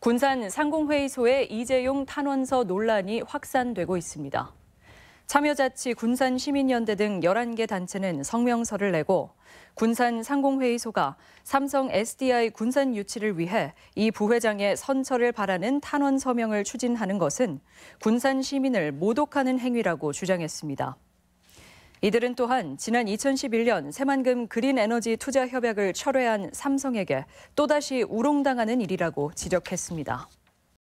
군산 상공회의소의 이재용 탄원서 논란이 확산되고 있습니다. 참여자치 군산시민연대 등 11개 단체는 성명서를 내고 군산 상공회의소가 삼성 SDI 군산 유치를 위해 이 부회장의 선처를 바라는 탄원 서명을 추진하는 것은 군산 시민을 모독하는 행위라고 주장했습니다. 이들은 또한 지난 2011년 새만금 그린 에너지 투자 협약을 철회한 삼성에게 또다시 우롱당하는 일이라고 지적했습니다.